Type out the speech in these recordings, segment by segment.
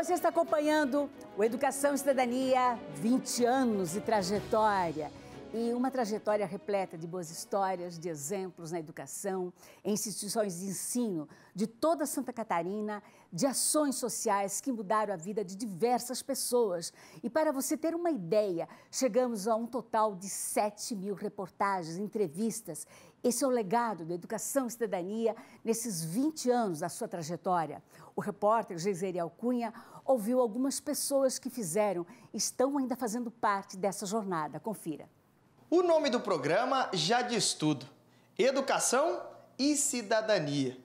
Você está acompanhando o Educação e Cidadania, 20 anos de trajetória. E uma trajetória repleta de boas histórias, de exemplos na educação, em instituições de ensino de toda Santa Catarina, de ações sociais que mudaram a vida de diversas pessoas. E para você ter uma ideia, chegamos a um total de 7 mil reportagens, entrevistas esse é o legado da educação e cidadania nesses 20 anos da sua trajetória. O repórter Geiseriel Cunha ouviu algumas pessoas que fizeram e estão ainda fazendo parte dessa jornada. Confira. O nome do programa já diz tudo: Educação e Cidadania.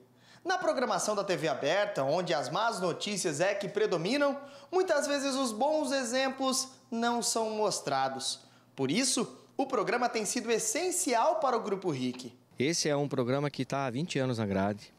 Na programação da TV aberta, onde as más notícias é que predominam, muitas vezes os bons exemplos não são mostrados. Por isso, o programa tem sido essencial para o Grupo RIC. Esse é um programa que está há 20 anos na grade,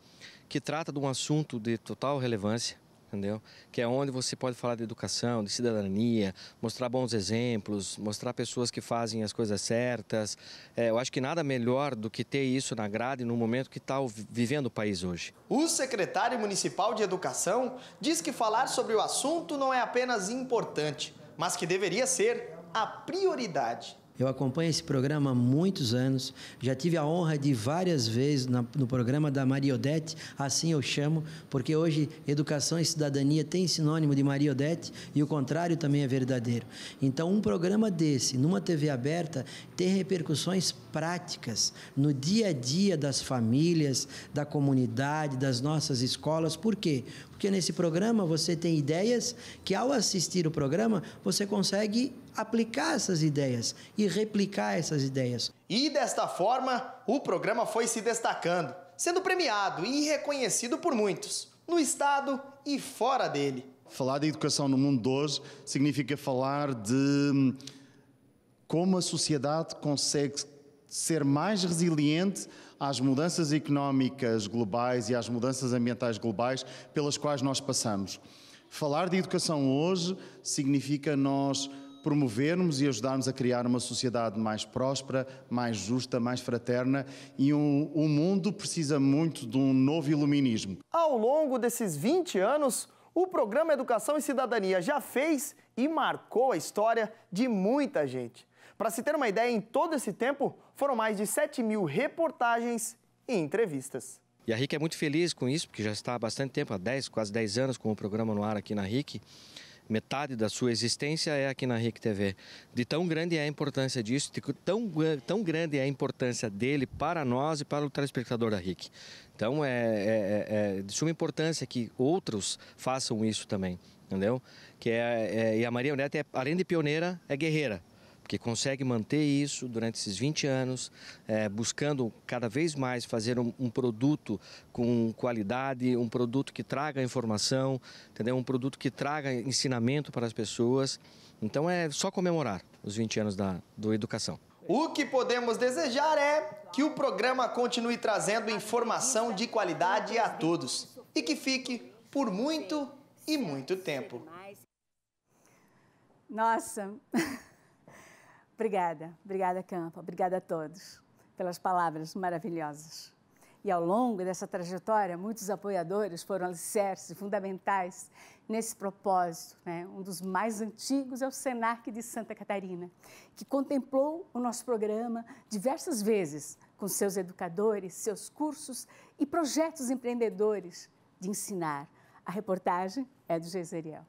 que trata de um assunto de total relevância, entendeu? Que é onde você pode falar de educação, de cidadania, mostrar bons exemplos, mostrar pessoas que fazem as coisas certas. É, eu acho que nada melhor do que ter isso na grade no momento que está vivendo o país hoje. O secretário municipal de Educação diz que falar sobre o assunto não é apenas importante, mas que deveria ser a prioridade. Eu acompanho esse programa há muitos anos. Já tive a honra de várias vezes no programa da Odete, assim eu chamo, porque hoje educação e cidadania tem sinônimo de Odete e o contrário também é verdadeiro. Então, um programa desse, numa TV aberta, tem repercussões práticas no dia a dia das famílias, da comunidade, das nossas escolas. Por quê? Porque nesse programa você tem ideias que, ao assistir o programa, você consegue aplicar essas ideias e replicar essas ideias. E desta forma, o programa foi se destacando, sendo premiado e reconhecido por muitos, no estado e fora dele. Falar de educação no mundo de hoje significa falar de hum, como a sociedade consegue ser mais resiliente às mudanças económicas globais e às mudanças ambientais globais pelas quais nós passamos. Falar de educação hoje significa nós promovermos e ajudarmos a criar uma sociedade mais próspera, mais justa, mais fraterna e um, o mundo precisa muito de um novo iluminismo. Ao longo desses 20 anos, o programa Educação e Cidadania já fez e marcou a história de muita gente. Para se ter uma ideia, em todo esse tempo foram mais de 7 mil reportagens e entrevistas. E a RIC é muito feliz com isso, porque já está há bastante tempo, há 10, quase 10 anos, com o programa no ar aqui na RIC metade da sua existência é aqui na RIC TV. De tão grande é a importância disso, de tão, tão grande é a importância dele para nós e para o telespectador da RIC. Então é, é, é, é de suma importância que outros façam isso também, entendeu? Que é, é e a Maria Oneta, é, além de pioneira, é guerreira que consegue manter isso durante esses 20 anos, é, buscando cada vez mais fazer um, um, produto com qualidade, um produto que traga informação, entendeu? um produto que traga ensinamento para as pessoas. Então é só comemorar os 20 anos da do Educação. O que podemos desejar é que o programa continue trazendo informação de qualidade a todos e que fique por muito e muito tempo. Nossa! Obrigada, obrigada Campa, obrigada a todos pelas palavras maravilhosas. E ao longo dessa trajetória, muitos apoiadores foram alicerces fundamentais nesse propósito. Né? Um dos mais antigos é o SENAC de Santa Catarina, que contemplou o nosso programa diversas vezes com seus educadores, seus cursos e projetos empreendedores de ensinar. A reportagem é do Geiseriel.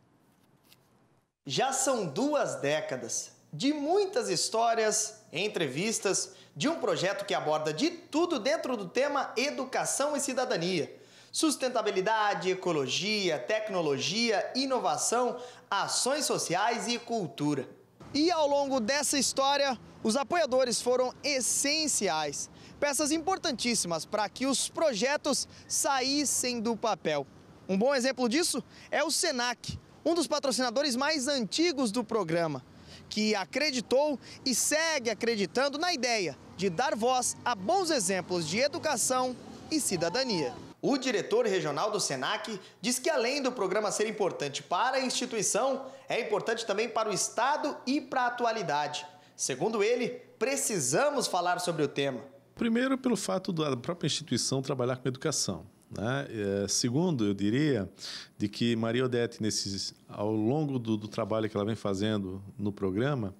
Já são duas décadas de muitas histórias, entrevistas, de um projeto que aborda de tudo dentro do tema educação e cidadania. Sustentabilidade, ecologia, tecnologia, inovação, ações sociais e cultura. E ao longo dessa história, os apoiadores foram essenciais, peças importantíssimas para que os projetos saíssem do papel. Um bom exemplo disso é o SENAC, um dos patrocinadores mais antigos do programa que acreditou e segue acreditando na ideia de dar voz a bons exemplos de educação e cidadania. O diretor regional do SENAC diz que além do programa ser importante para a instituição, é importante também para o Estado e para a atualidade. Segundo ele, precisamos falar sobre o tema. Primeiro, pelo fato da própria instituição trabalhar com educação. Né? Eh, segundo, eu diria de que Maria Odete, nesses, ao longo do, do trabalho que ela vem fazendo no programa,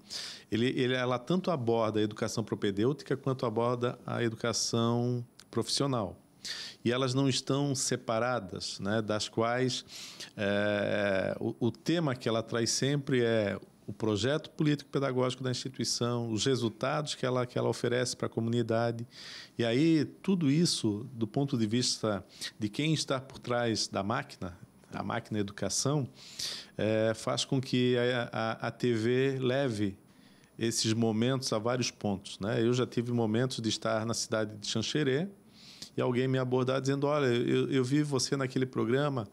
ele, ele, ela tanto aborda a educação propedêutica quanto aborda a educação profissional. E elas não estão separadas, né? das quais é, o, o tema que ela traz sempre é o projeto político-pedagógico da instituição, os resultados que ela, que ela oferece para a comunidade. E aí, tudo isso, do ponto de vista de quem está por trás da máquina, a máquina educação, é, faz com que a, a, a TV leve esses momentos a vários pontos. Né? Eu já tive momentos de estar na cidade de Xanxerê e alguém me abordar dizendo: Olha, eu, eu vi você naquele programa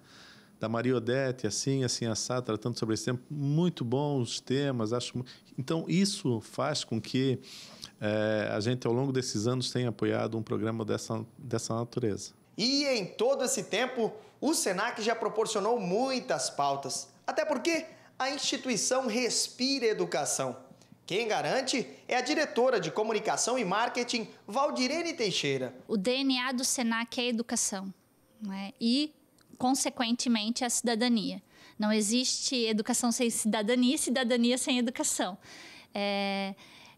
da Maria Odete, assim, assim, assado, tratando sobre esse tempo. Muito bons temas, acho. Então, isso faz com que é, a gente, ao longo desses anos, tenha apoiado um programa dessa, dessa natureza. E em todo esse tempo, o SENAC já proporcionou muitas pautas. Até porque a instituição respira educação. Quem garante é a diretora de comunicação e marketing, Valdirene Teixeira. O DNA do SENAC é educação. Né? E consequentemente, a cidadania. Não existe educação sem cidadania e cidadania sem educação. É,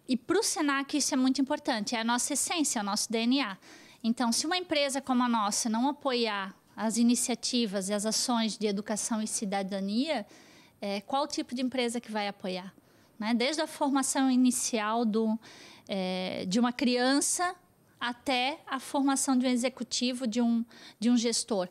e para o SENAC isso é muito importante, é a nossa essência, é o nosso DNA. Então, se uma empresa como a nossa não apoiar as iniciativas e as ações de educação e cidadania, é, qual tipo de empresa que vai apoiar? Né? Desde a formação inicial do, é, de uma criança até a formação de um executivo, de um, de um gestor.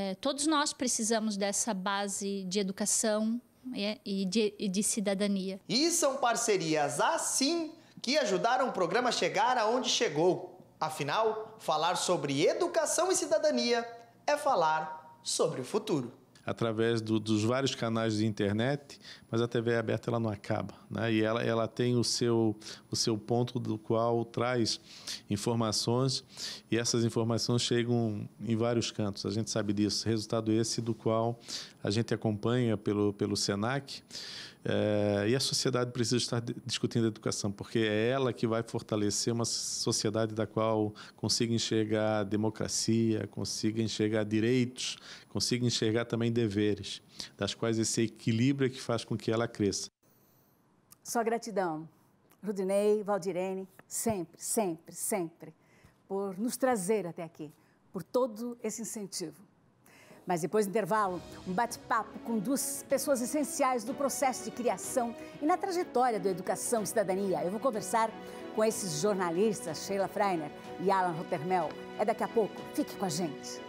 É, todos nós precisamos dessa base de educação é, e, de, e de cidadania. E são parcerias assim que ajudaram o programa a chegar aonde chegou. Afinal, falar sobre educação e cidadania é falar sobre o futuro através do, dos vários canais de internet, mas a TV é aberta ela não acaba, né? E ela, ela tem o seu, o seu ponto do qual traz informações e essas informações chegam em vários cantos. A gente sabe disso. Resultado esse do qual a gente acompanha pelo, pelo Senac é, e a sociedade precisa estar discutindo a educação, porque é ela que vai fortalecer uma sociedade da qual consiga enxergar democracia, consiga enxergar direitos, consiga enxergar também deveres, das quais esse equilíbrio é que faz com que ela cresça. Só gratidão, Rudinei, Valdirene, sempre, sempre, sempre, por nos trazer até aqui, por todo esse incentivo. Mas depois do intervalo, um bate-papo com duas pessoas essenciais do processo de criação e na trajetória do Educação e Cidadania. Eu vou conversar com esses jornalistas, Sheila Freiner e Alan Rotermel. É daqui a pouco. Fique com a gente.